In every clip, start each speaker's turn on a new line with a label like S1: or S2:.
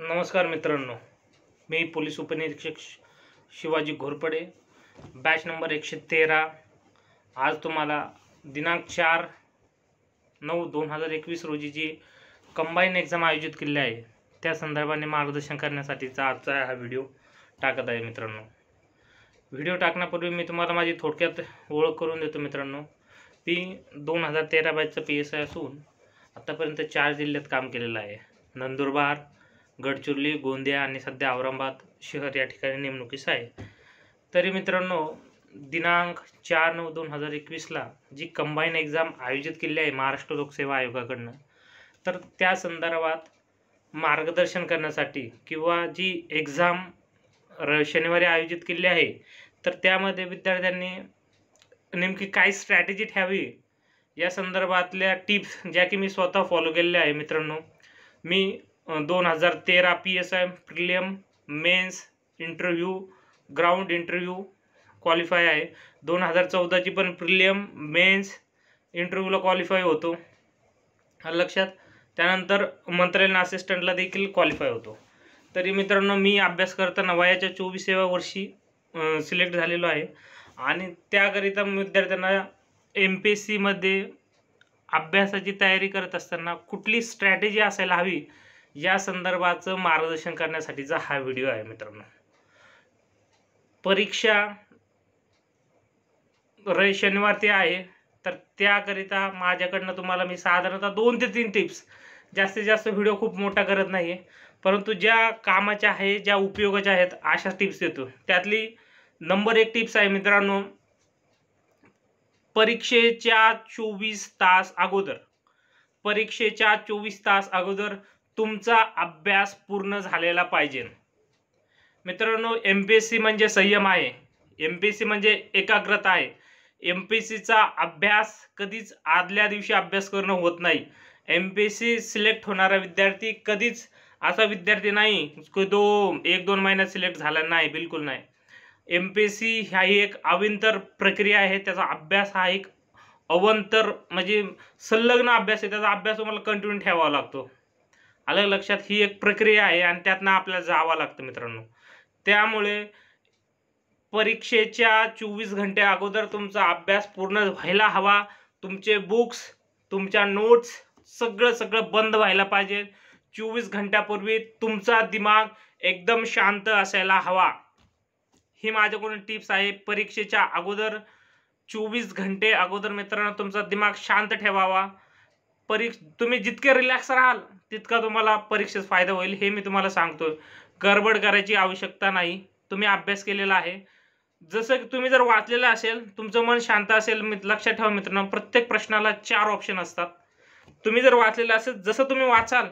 S1: नमस्कार मित्रांनो मी पोलीस उपनिरीक्षक शिवाजी घोरपडे बॅच नंबर एकशे तेरा आज तुम्हाला दिनांक चार नऊ दोन हजार एकवीस रोजी जी कंबाईन एक्झाम आयोजित केली आहे त्या संदर्भाने मार्गदर्शन करण्यासाठीचा आजचा हा व्हिडिओ टाकत आहे मित्रांनो व्हिडिओ टाकण्यापूर्वी मी तुम्हाला माझी थोडक्यात ओळख करून देतो मित्रांनो मी दोन हजार तेरा बॅचचं पी एस आय असून आत्तापर्यंत चार जिल्ह्यात काम केलेलं आहे नंदुरबार गडचिरोली गोंदिया आणि सध्या औरंगाबाद शहर या ठिकाणी नेमणुकीस आहे तरी मित्रांनो दिनांक चार नऊ दोन हजार एकवीसला जी कंबाईन एक्झाम आयोजित केली आहे महाराष्ट्र लोकसेवा आयोगाकडनं तर त्या संदर्भात मार्गदर्शन करण्यासाठी किंवा जी एक्झाम र शनिवारी आयोजित केली आहे तर त्यामध्ये विद्यार्थ्यांनी नेमकी काय स्ट्रॅटेजी ठ्यावी या संदर्भातल्या टिप्स ज्या की मी स्वतः फॉलो केलेल्या आहे मित्रांनो मी दोन हजार तेरा P S I prelim mains interview ground interview qualify आहे दोन हजार चौदाची पण प्रिलियम मेन्स इंटरव्ह्यूला क्वालिफाय होतो लक्षात त्यानंतर मंत्रालयीन असिस्टंटला देखील क्वालिफाय होतो तरी मित्रांनो मी अभ्यास करताना वयाच्या चोवीसाव्या वर्षी सिलेक्ट झालेलो आहे आणि त्याकरिता विद्यार्थ्यांना एम पी एस सीमध्ये अभ्यासाची तयारी करत असताना कुठली स्ट्रॅटेजी असायला हवी या संदर्भाचं मार्गदर्शन करण्यासाठीचा हा व्हिडिओ आहे मित्रांनो परीक्षा रे शनिवार ते आहे तर त्याकरिता माझ्याकडनं तुम्हाला मी साधारणतः दोन ते तीन टिप्स जास्तीत जास्त व्हिडिओ खूप मोठा करत नाही परंतु ज्या कामाच्या आहे ज्या उपयोगाच्या आहेत अशा टिप्स देतो त्यातली नंबर एक टिप्स आहे मित्रांनो परीक्षेच्या चोवीस तास अगोदर परीक्षेच्या चोवीस तास अगोदर तुमचा अभ्यास पूर्ण झालेला पाहिजे मित्रांनो एम पी एस सी म्हणजे संयम आहे एम पी एस सी म्हणजे एकाग्रता आहे एम पी एस सीचा अभ्यास कधीच आदल्या दिवशी अभ्यास करणं होत नाही M P S C select होणारा विद्यार्थी कधीच असा विद्यार्थी नाही की तो एक दोन महिन्यात सिलेक्ट झाला नाही बिलकुल नाही एम पी एस सी ह्या ही एक अविंतर प्रक्रिया आहे त्याचा अभ्यास हा एक अवंतर म्हणजे संलग्न अभ्यास आहे त्याचा अभ्यास तुम्हाला कंटिन्यू ठेवावा लागतो आलं लक्षात ही एक प्रक्रिया आहे आणि त्यातनं आपल्याला जावं लागतं मित्रांनो त्यामुळे परीक्षेच्या चोवीस घंटे अगोदर तुमचा अभ्यास पूर्ण व्हायला हवा तुमचे बुक्स तुमच्या नोट्स सगळं सगळं बंद व्हायला पाहिजे चोवीस घंट्यापूर्वी तुमचा दिमाग एकदम शांत असायला हवा ही माझ्याकडून टिप्स आहे परीक्षेच्या अगोदर चोवीस घंटे अगोदर मित्रांनो तुमचा दिमाग शांत ठेवावा परीक्ष तुम्ही जितके रिलॅक्स राहाल तितका तुम्हाला परीक्षेत फायदा होईल हे मी तुम्हाला सांगतो गडबड करायची आवश्यकता नाही तुम्ही अभ्यास केलेला आहे जसं की तुम्ही जर वाचलेलं असेल तुमचं मन शांत असेल मी लक्षात ठेवा मित्रांनो प्रत्येक प्रश्नाला चार ऑप्शन असतात तुम्ही जर वाचलेलं असेल जसं तुम्ही वाचाल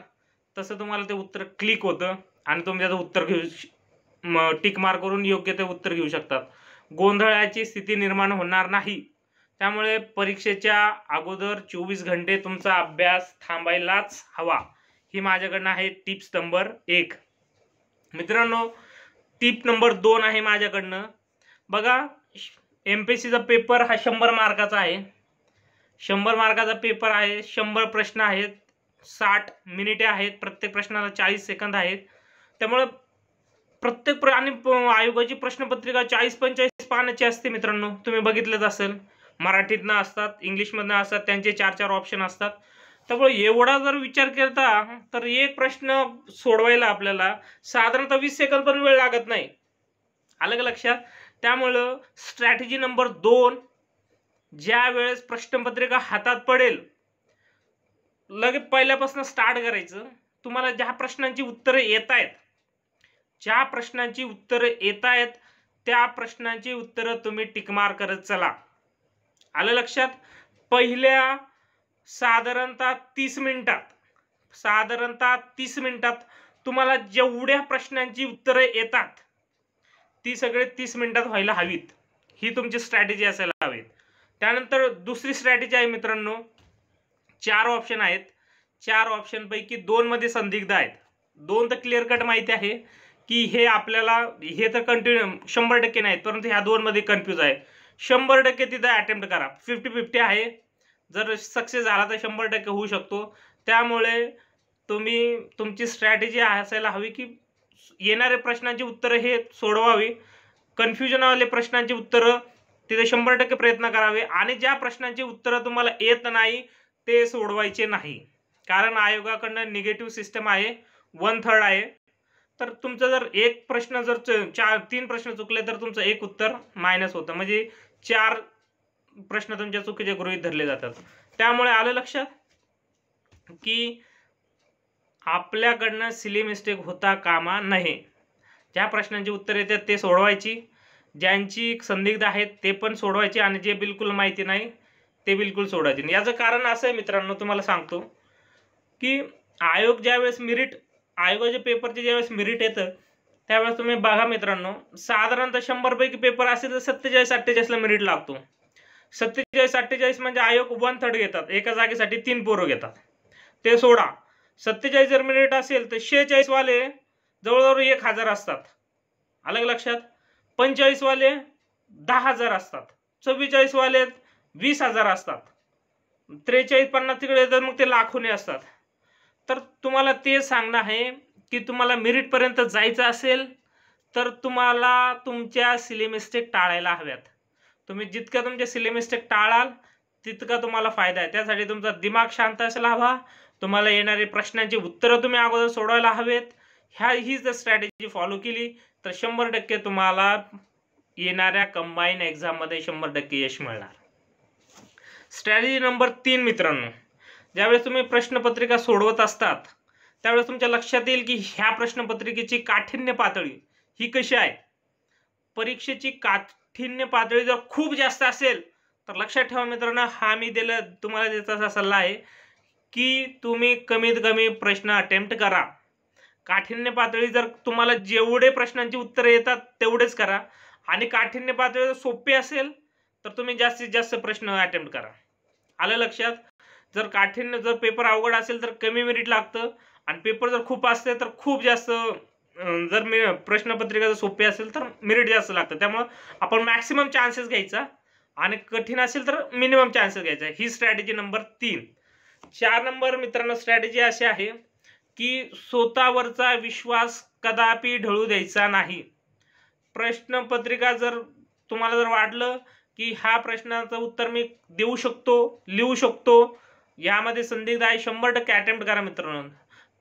S1: तसं तुम्हाला ते उत्तर क्लिक होतं आणि तुम्ही त्याचं उत्तर घेऊ टिक मार्क करून योग्य ते उत्तर घेऊ शकतात गोंधळाची स्थिती निर्माण होणार नाही त्यामुळे परीक्षेच्या अगोदर चोवीस घंटे तुमचा अभ्यास थांबायलाच हवा ही माझ्याकडनं आहे टिप्स नंबर एक मित्रांनो टिप नंबर दोन आहे माझ्याकडनं बघा एम पी सीचा पेपर हा शंभर मार्काचा आहे शंभर मार्काचा पेपर आहे शंभर प्रश्न आहेत साठ मिनिटे आहेत प्रत्येक प्रश्नाला चाळीस सेकंद आहेत त्यामुळे प्रत्येक प्र आणि आयोगाची प्रश्नपत्रिका चाळीस पंचाळीस पानाची असते मित्रांनो तुम्ही बघितलंच असेल मराठीतनं असतात इंग्लिशमधनं असतात त्यांचे चार चार ऑप्शन असतात त्यामुळे एवढा जर विचार करता तर एक प्रश्न सोडवायला आपल्याला साधारणतः वीस सेकंद पण वेळ लागत नाही आलं का लक्षात त्यामुळं स्ट्रॅटेजी नंबर दोन ज्या वेळेस प्रश्नपत्रिका हातात पडेल लगे पहिल्यापासून स्टार्ट करायचं तुम्हाला ज्या प्रश्नांची उत्तरं येत आहेत ज्या प्रश्नांची उत्तरं येत आहेत त्या प्रश्नांची उत्तरं तुम्ही टिकमार करत चला आलं लक्षात पहिल्या साधारणतः तीस मिनिटात साधारणतः तीस मिनिटात तुम्हाला जेवढ्या प्रश्नांची उत्तरे येतात ती सगळे तीस मिनिटात व्हायला हवीत ही तुमची स्ट्रॅटेजी असायला हवी त्यानंतर दुसरी स्ट्रॅटेजी आहे मित्रांनो चार ऑप्शन आहेत चार ऑप्शनपैकी दोनमध्ये संदिग्ध आहेत दोन तर क्लिअर कट माहिती आहे की हे आपल्याला हे तर कंटिन्यू शंभर टक्के नाहीत परंतु ह्या दोनमध्ये कन्फ्यूज आहे शंभर टक्के तिथं अटेम्प्ट करा फिफ्टी फिफ्टी आहे जर सक्सेस झाला तर शंभर टक्के होऊ शकतो त्यामुळे तुम्ही तुमची स्ट्रॅटेजी असायला हवी की येणारे प्रश्नांची उत्तरं हे सोडवावी कन्फ्युजनवाले प्रश्नांची उत्तरं तिथे शंभर टक्के प्रयत्न करावे आणि ज्या प्रश्नांची उत्तरं तुम्हाला येत नाही ते सोडवायचे नाही कारण आयोगाकडनं निगेटिव्ह सिस्टम आहे वन थर्ड आहे तर तुमचं जर एक प्रश्न जर चार तीन प्रश्न चुकले तर तुमचं एक उत्तर मायनस होतं म्हणजे चार प्रश्न तुमच्या चुकीचे गृहित धरले जातात त्यामुळे आलं लक्षात की आपल्याकडनं सिली मिस्टेक होता कामा नये ज्या प्रश्नांची उत्तर येतात ते सोडवायची ज्यांची संदिग्ध आहेत ते पण सोडवायची आणि जे बिलकुल माहिती नाही ते बिलकुल सोडवायचे याचं कारण असं आहे मित्रांनो तुम्हाला सांगतो की आयोग ज्यावेळेस मिरिट आयोगाच्या पेपरचे ज्यावेळेस मिरिट येतं त्यावेळेस तुम्ही बघा मित्रांनो साधारणतः शंभरपैकी पेपर असेल तर सत्तेचाळीस अठ्ठेचाळीसला मेरिट लागतो सत्तेचाळीस अठ्ठेचाळीस म्हणजे आयोग वन थर्ड घेतात एका जागेसाठी तीन पोरं घेतात ते सोडा सत्तेचाळीस जर मेरिट असेल तर वाले जवळजवळ एक हजार असतात अलग लक्षात पंचेचाळीस वाले दहा हजार असतात चव्वेचाळीस वाले वीस हजार असतात त्रेचाळीस पन्नास तिकडे तर मग ते लाखोने असतात तर तुम्हाला ते सांगणं आहे की तुम्हाला मेरिटपर्यंत जायचं असेल तर तुम्हाला तुमच्या सिलेमिस्टेक टाळायला हव्यात तुम्ही जितक्या तुमच्या सिलेमिस्टेक टाळाल तितका तुम्हाला फायदा आहे त्यासाठी तुमचा दिमाग शांत असायला हवा तुम्हाला येणारे प्रश्नांची उत्तरं तुम्ही अगोदर सोडवायला हवेत ह्या ही जर स्ट्रॅटेजी फॉलो केली तर शंभर टक्के तुम्हाला येणाऱ्या कंबाईन एक्झाममध्ये शंभर टक्के यश मिळणार स्ट्रॅटेजी नंबर तीन मित्रांनो ज्यावेळेस तुम्ही प्रश्नपत्रिका सोडवत असतात त्यावेळेस तुमच्या लक्षात येईल की ह्या प्रश्नपत्रिकेची काठिण्य पातळी ही कशी आहे परीक्षेची काठिण्य पातळी जर खूप जास्त असेल तर लक्षात ठेवा मित्रांनो हा मी दिलं तुम्हाला देता असा सल्ला आहे की तुम्ही कमीत कमी प्रश्न अटेम्प्ट करा काठिण्य पातळी जर तुम्हाला जेवढे प्रश्नांची उत्तरं येतात तेवढेच करा आणि काठिण्य पातळी जर सोपी असेल तर तुम्ही जास्तीत जास्त प्रश्न अटेम्प्ट करा आलं लक्षात जर काठीण्य जर पेपर अवघड असेल तर कमी मेरिट लागतं आणि पेपर जर खूप असते तर खूप जास्त जर मे प्रश्नपत्रिका जर सोपी असेल तर मेरिट जास्त लागतं त्यामुळं आपण मॅक्सिमम चान्सेस घ्यायचा आणि कठीण असेल तर मिनिमम चान्सेस घ्यायचा ही स्ट्रॅटेजी नंबर तीन चार नंबर मित्रांनो स्ट्रॅटेजी अशी आहे की स्वतःवरचा विश्वास कदापि ढळू द्यायचा नाही प्रश्नपत्रिका जर तुम्हाला जर वाटलं की ह्या प्रश्नाचं उत्तर मी देऊ शकतो लिहू शकतो यामध्ये संदिग्ध आहे शंभर टक्के अटेम्प्ट करा मित्रांनो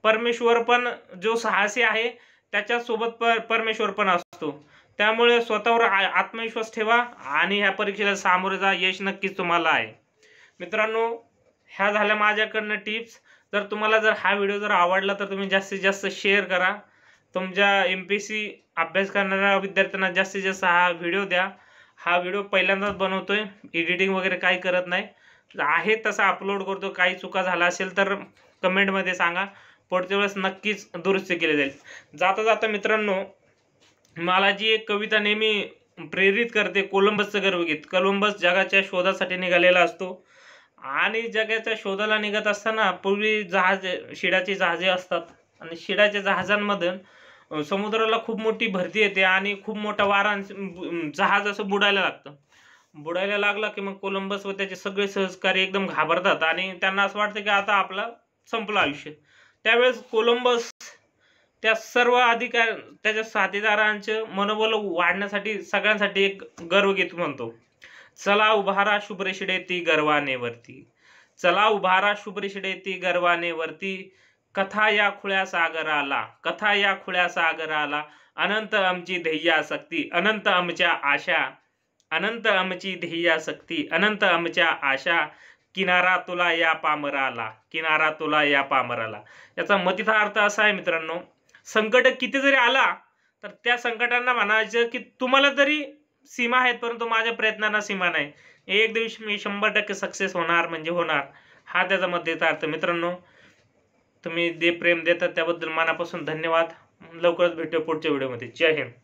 S1: परमेश्वर पण जो साहसी आहे त्याच्यासोबत पर परमेश्वर पण असतो त्यामुळे स्वतःवर आत्मविश्वास ठेवा आणि ह्या परीक्षेला सामोरे जा यश नक्कीच तुम्हाला आहे मित्रांनो ह्या झाल्या माझ्याकडनं टिप्स जर तुम्हाला जर हा व्हिडिओ जर आवडला तर तुम्ही जास्तीत जास्त शेअर करा तुमच्या एम पी सी अभ्यास करणाऱ्या विद्यार्थ्यांना जास्तीत जास्त हा व्हिडिओ द्या हा व्हिडिओ पहिल्यांदाच बनवतोय एडिटिंग वगैरे काही करत नाही आहे तसा अपलोड करतो काही चुका झाला असेल तर कमेंटमध्ये सांगा पुढच्या वेळेस नक्कीच दुरुस्त केले जाईल जाता जाता मित्रांनो मला जी एक कविता नेहमी प्रेरित करते कोलंबसचं गर्वगीत कोलंबस जगाच्या शोधासाठी निघालेला असतो आणि जगाच्या शोधाला निघत असताना पूर्वी जहाजे शिडाची जहाजे असतात आणि शिडाच्या जहाजांमधून समुद्राला खूप मोठी भरती येते आणि खूप मोठा वारा जहाज असं बुडायला लागतं बुडायला लागला की मग कोलंबस व त्याचे सगळे सहकारी एकदम घाबरतात आणि त्यांना असं वाटतं की आता आपला संपलं आयुष्य त्यावेळेस कोलंबस त्या सर्व अधिकार त्याच्या साथीदारांचे मनोबल वाढण्यासाठी सगळ्यांसाठी एक गर्वगीत म्हणतो चला उभारा शुभ्र शिडेती गर्वानेवरती चला उभारा शुभ्र शिडेती गर्वानेवरती कथा या खुळ्या सागराला कथा या खुळ्या सागराला अनंत आमची आसक्ती अनंत आमच्या आशा अनंत आमची ध्येयासक्ती अनंत आमच्या आशा किनारा तुला या पामराला किनारा तुला या पामराला याचा मतीचा अर्थ असा आहे मित्रांनो संकट किती जरी आला तर त्या संकटांना म्हणायचं की तुम्हाला तरी सीमा आहेत परंतु माझ्या प्रयत्नांना सीमा नाही एक दिवशी मी शंभर टक्के सक्सेस होणार म्हणजे होणार हा त्याचा मध्येचा अर्थ मित्रांनो तुम्ही जे दे प्रेम देतात त्याबद्दल मनापासून धन्यवाद लवकरच भेटूया पुढच्या व्हिडिओमध्ये जय हिंद